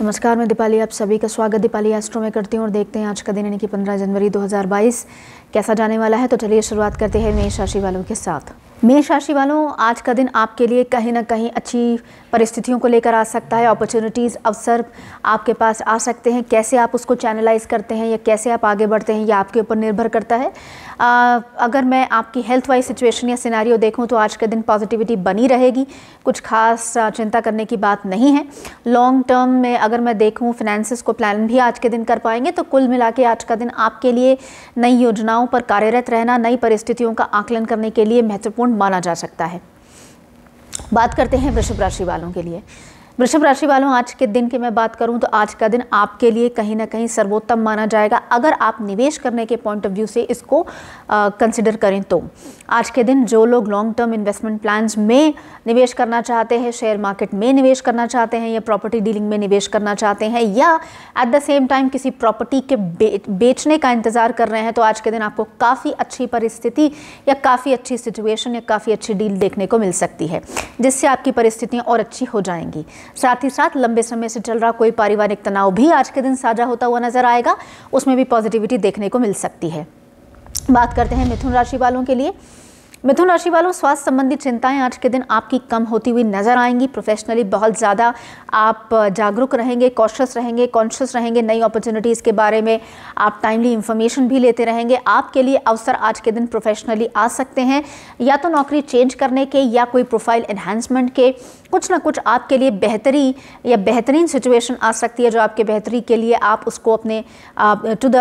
नमस्कार मैं दीपाली आप सभी का स्वागत दीपाली एस्ट्रो में करती हूँ और देखते हैं आज का दिन यानी कि 15 जनवरी 2022 कैसा जाने वाला है तो चलिए शुरुआत करते हैं मेष राशि वालों के साथ मेष राशि वालों आज का दिन आपके लिए कहीं ना कहीं अच्छी परिस्थितियों को लेकर आ सकता है अपॉर्चुनिटीज़ अवसर आपके पास आ सकते हैं कैसे आप उसको चैनलाइज करते हैं या कैसे आप आगे बढ़ते हैं यह आपके ऊपर निर्भर करता है आ, अगर मैं आपकी हेल्थ वाइज सिचुएशन या सिनारियो देखूँ तो आज के दिन पॉजिटिविटी बनी रहेगी कुछ खास चिंता करने की बात नहीं है लॉन्ग टर्म में अगर मैं देखूँ फिनेंसिस को प्लान भी आज के दिन कर पाएंगे तो कुल मिला के आज का दिन आपके लिए नई योजनाओं पर कार्यरत रहना नई परिस्थितियों का आकलन करने के लिए महत्वपूर्ण माना जा सकता है बात करते हैं वृषभ राशि वालों के लिए वृषभ राशि वालों आज के दिन की मैं बात करूं तो आज का दिन आपके लिए कहीं ना कहीं सर्वोत्तम माना जाएगा अगर आप निवेश करने के पॉइंट ऑफ व्यू से इसको कंसिडर करें तो आज के दिन जो लोग लॉन्ग टर्म इन्वेस्टमेंट प्लान्स में निवेश करना चाहते हैं शेयर मार्केट में निवेश करना चाहते हैं या प्रॉपर्टी डीलिंग में निवेश करना चाहते हैं या एट द सेम टाइम किसी प्रॉपर्टी के बे, बेचने का इंतज़ार कर रहे हैं तो आज के दिन आपको काफ़ी अच्छी परिस्थिति या काफ़ी अच्छी सिचुएशन या काफ़ी अच्छी डील देखने को मिल सकती है जिससे आपकी परिस्थितियाँ और अच्छी हो जाएंगी साथ ही साथ लंबे समय से चल रहा कोई पारिवारिक तनाव भी आज के दिन साझा होता हुआ नजर आएगा उसमें भी पॉजिटिविटी देखने को मिल सकती है बात करते हैं मिथुन राशि वालों के लिए मिथुन राशि वालों स्वास्थ्य संबंधी चिंताएं आज के दिन आपकी कम होती हुई नजर आएंगी प्रोफेशनली बहुत ज़्यादा आप जागरूक रहेंगे कॉशस रहेंगे कॉन्शियस रहेंगे नई अपॉर्चुनिटीज़ के बारे में आप टाइमली इन्फॉर्मेशन भी लेते रहेंगे आपके लिए अवसर आज के दिन प्रोफेशनली आ सकते हैं या तो नौकरी चेंज करने के या कोई प्रोफाइल एनहेंसमेंट के कुछ ना कुछ आपके लिए बेहतरी या बेहतरीन सिचुएशन आ सकती है जो आपके बेहतरी के लिए आप उसको अपने टू द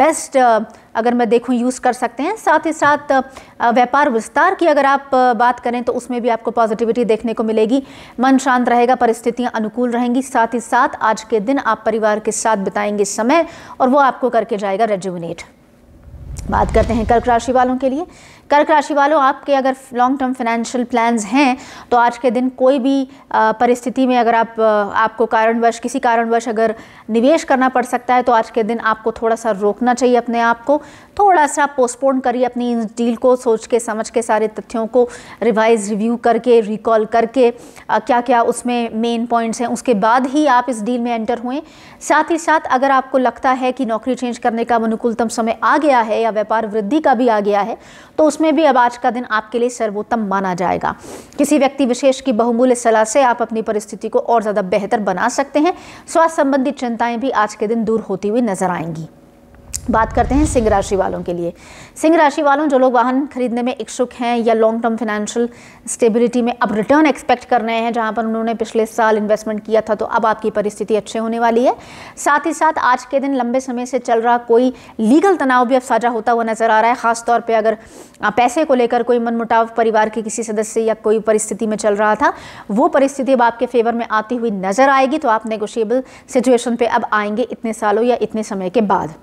बेस्ट अगर मैं देखूं यूज़ कर सकते हैं साथ ही साथ व्यापार विस्तार की अगर आप बात करें तो उसमें भी आपको पॉजिटिविटी देखने को मिलेगी मन शांत रहेगा परिस्थितियां अनुकूल रहेंगी साथ ही साथ आज के दिन आप परिवार के साथ बिताएंगे समय और वो आपको करके जाएगा रेजुविनेट बात करते हैं कर्क राशि वालों के लिए कर्क राशि वालों आपके अगर लॉन्ग टर्म फाइनेंशियल प्लान्स हैं तो आज के दिन कोई भी परिस्थिति में अगर आप आपको कारणवश किसी कारणवश अगर निवेश करना पड़ सकता है तो आज के दिन आपको थोड़ा सा रोकना चाहिए अपने आप को थोड़ा सा पोस्टपोन करिए अपनी इस डील को सोच के समझ के सारे तथ्यों को रिवाइज रिव्यू करके रिकॉल करके क्या क्या उसमें मेन पॉइंट्स हैं उसके बाद ही आप इस डील में एंटर हुए साथ ही साथ अगर आपको लगता है कि नौकरी चेंज करने का अनुकूलतम समय आ गया है या व्यापार वृद्धि का भी आ गया है तो उस उसमें भी अब आज का दिन आपके लिए सर्वोत्तम माना जाएगा किसी व्यक्ति विशेष की बहुमूल्य सलाह से आप अपनी परिस्थिति को और ज़्यादा बेहतर बना सकते हैं स्वास्थ्य संबंधी चिंताएं भी आज के दिन दूर होती हुई नजर आएंगी बात करते हैं सिंह राशि वालों के लिए सिंह राशि वालों जो लोग वाहन खरीदने में इच्छुक हैं या लॉन्ग टर्म फाइनेंशियल स्टेबिलिटी में अब रिटर्न एक्सपेक्ट कर रहे हैं जहां पर उन्होंने पिछले साल इन्वेस्टमेंट किया था तो अब आपकी परिस्थिति अच्छे होने वाली है साथ ही साथ आज के दिन लंबे समय से चल रहा कोई लीगल तनाव भी अब साझा होता हुआ नजर आ रहा है खासतौर पर अगर पैसे को लेकर कोई मनमुटाव परिवार के किसी सदस्य या कोई परिस्थिति में चल रहा था वो परिस्थिति अब आपके फेवर में आती हुई नजर आएगी तो आप नेगोशिएबल सिचुएशन पर अब आएंगे इतने सालों या इतने समय के बाद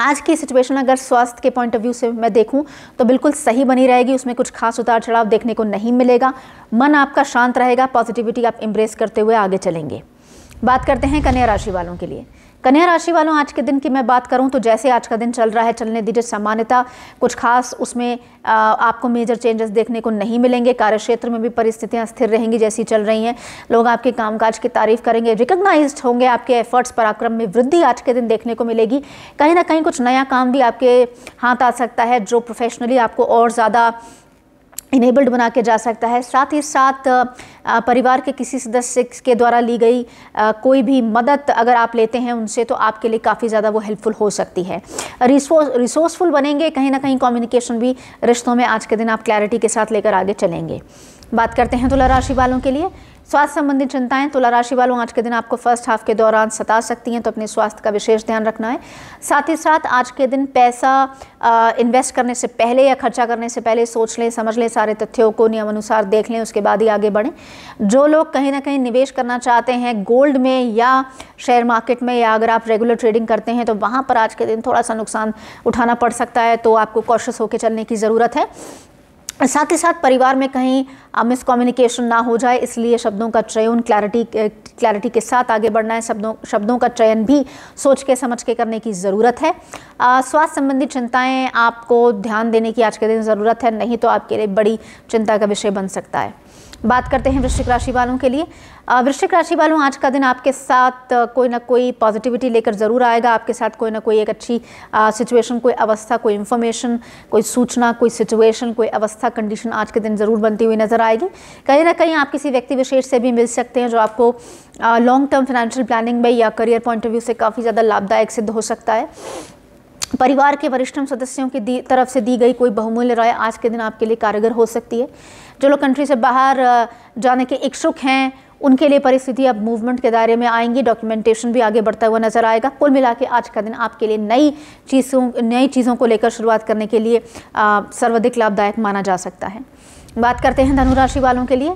आज की सिचुएशन अगर स्वास्थ्य के पॉइंट ऑफ व्यू से मैं देखूं तो बिल्कुल सही बनी रहेगी उसमें कुछ खास उतार चढ़ाव देखने को नहीं मिलेगा मन आपका शांत रहेगा पॉजिटिविटी आप इम्प्रेस करते हुए आगे चलेंगे बात करते हैं कन्या राशि वालों के लिए कन्या राशि वालों आज के दिन की मैं बात करूं तो जैसे आज का दिन चल रहा है चलने दीजिए सामान्यता कुछ खास उसमें आपको मेजर चेंजेस देखने को नहीं मिलेंगे कार्य क्षेत्र में भी परिस्थितियां स्थिर रहेंगी जैसी चल रही हैं लोग आपके कामकाज की तारीफ करेंगे रिकग्नाइज होंगे आपके एफर्ट्स पराक्रम में वृद्धि आज के दिन देखने को मिलेगी कहीं ना कहीं कुछ नया काम भी आपके हाथ आ सकता है जो प्रोफेशनली आपको और ज़्यादा इनेबल्ड बना के जा सकता है साथ ही साथ परिवार के किसी सदस्य के द्वारा ली गई कोई भी मदद अगर आप लेते हैं उनसे तो आपके लिए काफ़ी ज़्यादा वो हेल्पफुल हो सकती है रिसोर्सफुल बनेंगे कहीं ना कहीं कम्युनिकेशन भी रिश्तों में आज के दिन आप क्लैरिटी के साथ लेकर आगे चलेंगे बात करते हैं तुला राशि वालों के लिए स्वास्थ्य संबंधी चिंताएं तुला राशि वालों आज के दिन आपको फर्स्ट हाफ के दौरान सता सकती हैं तो अपने स्वास्थ्य का विशेष ध्यान रखना है साथ ही साथ आज के दिन पैसा आ, इन्वेस्ट करने से पहले या खर्चा करने से पहले सोच लें समझ लें सारे तथ्यों को नियम अनुसार देख लें उसके बाद ही आगे बढ़ें जो लोग कहीं ना कहीं निवेश करना चाहते हैं गोल्ड में या शेयर मार्केट में या अगर आप रेगुलर ट्रेडिंग करते हैं तो वहाँ पर आज के दिन थोड़ा सा नुकसान उठाना पड़ सकता है तो आपको कॉशस होकर चलने की ज़रूरत है साथ ही साथ परिवार में कहीं मिसकम्युनिकेशन ना हो जाए इसलिए शब्दों का चयन क्लैरिटी क्लैरिटी के साथ आगे बढ़ना है शब्दों शब्दों का चयन भी सोच के समझ के करने की ज़रूरत है स्वास्थ्य संबंधी चिंताएं आपको ध्यान देने की आज के दिन ज़रूरत है नहीं तो आपके लिए बड़ी चिंता का विषय बन सकता है बात करते हैं वृश्चिक राशि वालों के लिए वृश्चिक राशि वालों आज का दिन आपके साथ कोई ना कोई पॉजिटिविटी लेकर ज़रूर आएगा आपके साथ कोई ना कोई एक अच्छी सिचुएशन कोई अवस्था कोई इन्फॉर्मेशन कोई सूचना कोई सिचुएशन कोई अवस्था कंडीशन आज के दिन ज़रूर बनती हुई नज़र आएगी कहीं ना कहीं आप किसी व्यक्ति विशेष से भी मिल सकते हैं जो आपको लॉन्ग टर्म फाइनेंशियल प्लानिंग में या करियर पॉइंट ऑफ व्यू से काफ़ी ज़्यादा लाभदायक सिद्ध हो सकता है परिवार के वरिष्ठम सदस्यों की तरफ से दी गई कोई बहुमूल्य राय आज के दिन आपके लिए कारगर हो सकती है जो लोग कंट्री से बाहर जाने के इच्छुक हैं उनके लिए परिस्थिति अब मूवमेंट के दायरे में आएंगी डॉक्यूमेंटेशन भी आगे बढ़ता हुआ नजर आएगा कुल मिला के आज का दिन आपके लिए नई चीज़ों नई चीज़ों को लेकर शुरुआत करने के लिए सर्वाधिक लाभदायक माना जा सकता है बात करते हैं धनुराशि वालों के लिए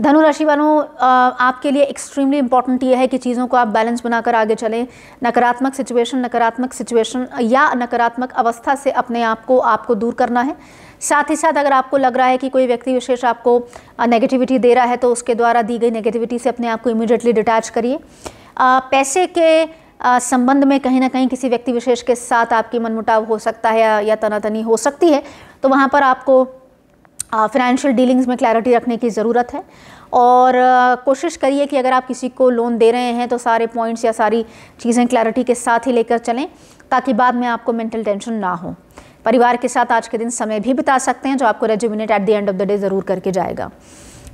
धनु राशि वालों आपके लिए एक्सट्रीमली इंपॉर्टेंट ये है कि चीज़ों को आप बैलेंस बनाकर आगे चलें नकारात्मक सिचुएशन नकारात्मक सिचुएशन या नकारात्मक अवस्था से अपने आप को आपको दूर करना है साथ ही साथ अगर आपको लग रहा है कि कोई व्यक्ति विशेष आपको नेगेटिविटी दे रहा है तो उसके द्वारा दी गई नेगेटिविटी से अपने आप को इमीडिएटली डिटैच करिए पैसे के संबंध में कहीं ना कहीं किसी व्यक्ति विशेष के साथ आपकी मनमुटाव हो सकता है या तनातनी हो सकती है तो वहाँ पर आपको फाइनेंशियल डीलिंग्स में क्लैरिटी रखने की ज़रूरत है और कोशिश करिए कि अगर आप किसी को लोन दे रहे हैं तो सारे पॉइंट्स या सारी चीज़ें क्लैरिटी के साथ ही लेकर चलें ताकि बाद में आपको मेंटल टेंशन ना हो परिवार के साथ आज के दिन समय भी बिता सकते हैं जो आपको rejuvenate at the end of the day ज़रूर करके जाएगा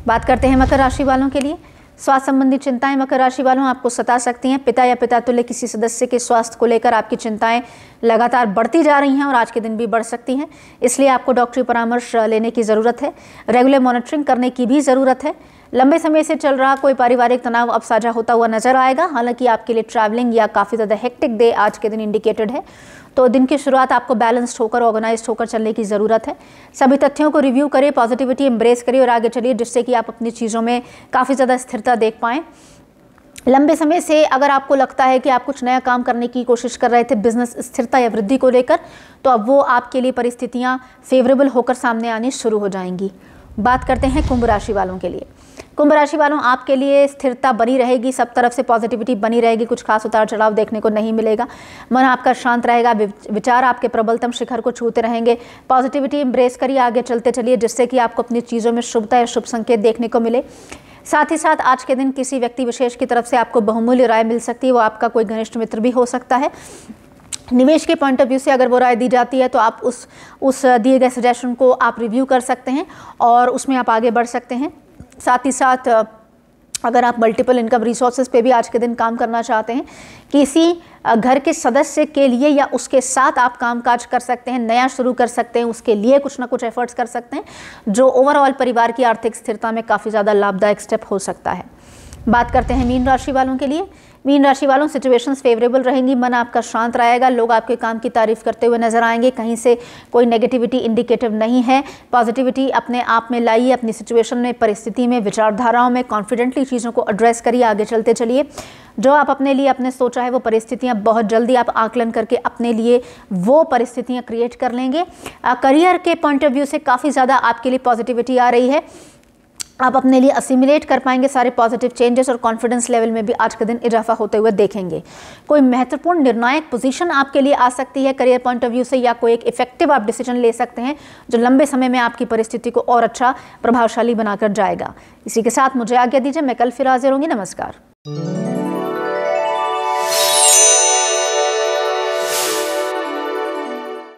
बात करते हैं मकर राशि वालों के लिए स्वास्थ्य संबंधी चिंताएं मकर राशि वालों आपको सता सकती हैं पिता या पिता तुल्य किसी सदस्य के स्वास्थ्य को लेकर आपकी चिंताएं लगातार बढ़ती जा रही हैं और आज के दिन भी बढ़ सकती हैं इसलिए आपको डॉक्टरी परामर्श लेने की ज़रूरत है रेगुलर मॉनिटरिंग करने की भी ज़रूरत है लंबे समय से चल रहा कोई पारिवारिक तनाव अब साझा होता हुआ नजर आएगा हालांकि आपके लिए ट्रैवलिंग या काफ़ी ज़्यादा हेक्टिक डे आज के दिन इंडिकेटेड है तो दिन की शुरुआत आपको बैलेंस्ड होकर ऑर्गेनाइज होकर चलने की ज़रूरत है सभी तथ्यों को रिव्यू करें पॉजिटिविटी एम्ब्रेस करिए और आगे चलिए जिससे कि आप अपनी चीज़ों में काफ़ी ज़्यादा स्थिरता देख पाएँ लंबे समय से अगर आपको लगता है कि आप कुछ नया काम करने की कोशिश कर रहे थे बिजनेस स्थिरता या वृद्धि को लेकर तो अब वो आपके लिए परिस्थितियाँ फेवरेबल होकर सामने आनी शुरू हो जाएंगी बात करते हैं कुंभ राशि वालों के लिए कुंभ राशि वालों आपके लिए स्थिरता बनी रहेगी सब तरफ से पॉजिटिविटी बनी रहेगी कुछ खास उतार चढ़ाव देखने को नहीं मिलेगा मन आपका शांत रहेगा विचार आपके प्रबलतम शिखर को छूते रहेंगे पॉजिटिविटी इम्ब्रेस करिए आगे चलते चलिए जिससे कि आपको अपनी चीज़ों में शुभता या शुभ संकेत देखने को मिले साथ ही साथ आज के दिन किसी व्यक्ति विशेष की तरफ से आपको बहुमूल्य राय मिल सकती है वो आपका कोई घनिष्ठ मित्र भी हो सकता है निवेश के पॉइंट ऑफ व्यू से अगर वो राय दी जाती है तो आप उस उस दिए गए सजेशन को आप रिव्यू कर सकते हैं और उसमें आप आगे बढ़ सकते हैं साथ ही साथ अगर आप मल्टीपल इनकम रिसोर्सेज पे भी आज के दिन काम करना चाहते हैं किसी घर के सदस्य के लिए या उसके साथ आप काम काज कर सकते हैं नया शुरू कर सकते हैं उसके लिए कुछ ना कुछ एफर्ट्स कर सकते हैं जो ओवरऑल परिवार की आर्थिक स्थिरता में काफ़ी ज़्यादा लाभदायक स्टेप हो सकता है बात करते हैं मीन राशि वालों के लिए मीन राशि वालों सिचुएशंस फेवरेबल रहेंगी मन आपका शांत रहेगा लोग आपके काम की तारीफ करते हुए नजर आएंगे कहीं से कोई नेगेटिविटी इंडिकेटिव नहीं है पॉजिटिविटी अपने आप में लाइए अपनी सिचुएशन में परिस्थिति में विचारधाराओं में कॉन्फिडेंटली चीज़ों को एड्रेस करिए आगे चलते चलिए जो आप अपने लिए अपने सोचा है वो परिस्थितियाँ बहुत जल्दी आप आकलन करके अपने लिए वो परिस्थितियाँ क्रिएट कर लेंगे करियर के पॉइंट ऑफ व्यू से काफ़ी ज़्यादा आपके लिए पॉजिटिविटी आ रही है आप अपने लिए असिमिलेट कर पाएंगे सारे पॉजिटिव चेंजेस और कॉन्फिडेंस लेवल में भी आज के दिन इजाफा होते हुए देखेंगे कोई महत्वपूर्ण निर्णायक पोजीशन आपके लिए आ सकती है करियर पॉइंट ऑफ व्यू से या कोई एक इफेक्टिव आप डिसीजन ले सकते हैं जो लंबे समय में आपकी परिस्थिति को और अच्छा प्रभावशाली बनाकर जाएगा इसी के साथ मुझे आज्ञा दीजिए मैं कल फिर हाजिर होंगी नमस्कार